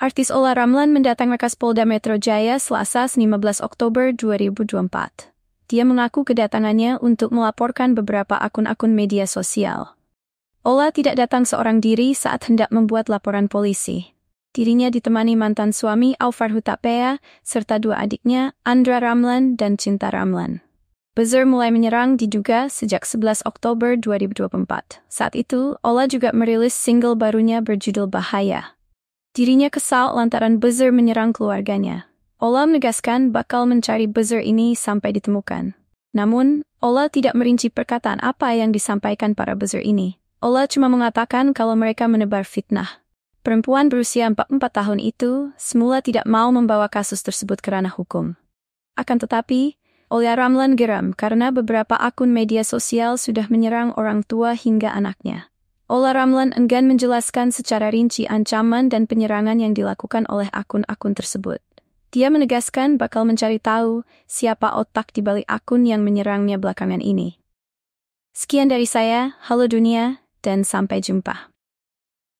Artis Ola Ramlan mendatangi rekas Polda Metro Jaya Selasa 15 Oktober 2024. Dia mengaku kedatangannya untuk melaporkan beberapa akun-akun media sosial. Ola tidak datang seorang diri saat hendak membuat laporan polisi. Dirinya ditemani mantan suami Aufar Hutapea, serta dua adiknya, Andra Ramlan dan Cinta Ramlan. Bezer mulai menyerang diduga sejak 11 Oktober 2024. Saat itu, Ola juga merilis single barunya berjudul Bahaya. Dirinya kesal lantaran buzzer menyerang keluarganya. Ola menegaskan bakal mencari buzzer ini sampai ditemukan. Namun, Ola tidak merinci perkataan apa yang disampaikan para buzzer ini. Ola cuma mengatakan kalau mereka menebar fitnah. Perempuan berusia 44 tahun itu semula tidak mau membawa kasus tersebut ke ranah hukum. Akan tetapi, Ola Ramlan geram karena beberapa akun media sosial sudah menyerang orang tua hingga anaknya. Ola Ramlan enggan menjelaskan secara rinci ancaman dan penyerangan yang dilakukan oleh akun-akun tersebut. Dia menegaskan bakal mencari tahu siapa otak di balik akun yang menyerangnya belakangan ini. Sekian dari saya, halo dunia, dan sampai jumpa.